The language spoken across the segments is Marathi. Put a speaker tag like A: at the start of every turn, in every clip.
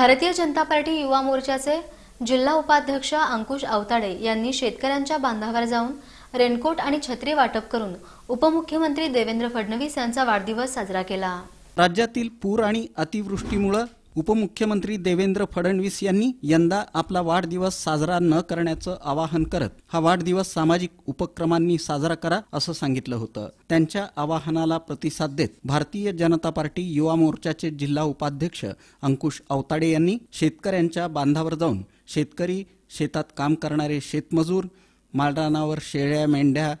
A: भारतीय जनता पार्टी युवा मोर्चाचे जिल्हा उपाध्यक्ष अंकुश अवताडे यांनी शेतकऱ्यांच्या बांधावर जाऊन रेनकोट आणि छत्री वाटप करून उपमुख्यमंत्री देवेंद्र फडणवीस यांचा वाढदिवस साजरा केला
B: राज्यातील पूर आणि अतिवृष्टीमुळे उपमुख्यमंत्री देवेंद्र फडणवीस यांनी यंदा आपला वाढदिवस साजरा न करण्याचं आवाहन करत हा वाढदिवस सामाजिक उपक्रमांनी साजरा करा असं सांगितलं होतं त्यांच्या आवाहनाला प्रतिसाद देत भारतीय जनता पार्टी युवा मोर्चाचे जिल्हा उपाध्यक्ष अंकुश अवताडे यांनी शेतकऱ्यांच्या बांधावर जाऊन शेतकरी शेतात काम करणारे शेतमजूर माळरानावर शेळ्या मेंढ्या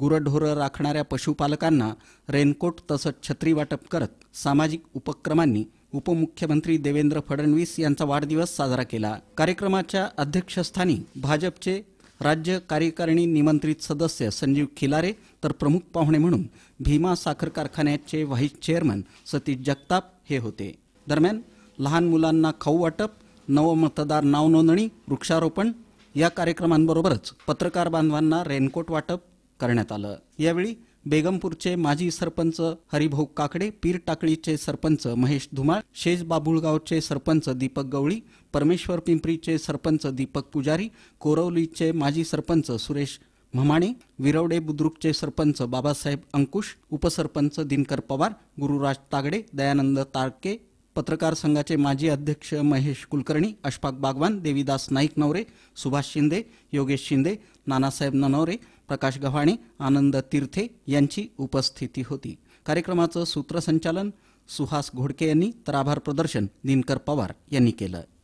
B: गुरढोरं राखणाऱ्या पशुपालकांना रेनकोट तसंच छत्री वाटप करत सामाजिक उपक्रमांनी उपमुख्यमंत्री देवेंद्र फडणवीस यांचा वाढदिवस साजरा केला कार्यक्रमाच्या अध्यक्षस्थानी भाजपचे राज्य कार्यकारिणी निमंत्रित सदस्य संजीव खिलारे तर प्रमुख पाहुणे म्हणून भीमा साखर कारखान्याचे व्हाईस चेअरमन सतीश जगताप हे होते दरम्यान लहान मुलांना खाऊ वाटप नवमतदार नाव नोंदणी वृक्षारोपण या कार्यक्रमांबरोबरच पत्रकार बांधवांना रेनकोट वाटप करण्यात आलं यावेळी बेगमपूरचे माजी सरपंच हरिभाऊ काकडे पीर टाकळीचे सरपंच महेश धुमाळ शेज बाबुळगावचे सरपंच दीपक गवळी परमेश्वर पिंपरीचे सरपंच दीपक पुजारी कोरवलीचे माजी सरपंच सुरेश म्हमाणे विरवडे बुद्रुकचे सरपंच बाबासाहेब अंकुश उपसरपंच दिनकर पवार गुरुराज तागडे दयानंद तारके पत्रकार संघाचे माजी अध्यक्ष महेश कुलकर्णी अशफाक बागवान देवीदास नाईक नवरे सुभाष शिंदे योगेश शिंदे नानासाहेब ननवरे प्रकाश गव्हाणे आनंद तीर्थे यांची उपस्थिती होती कार्यक्रमाचं सूत्रसंचालन सुहास घोडके यांनी तर आभार प्रदर्शन दिनकर पवार यांनी केलं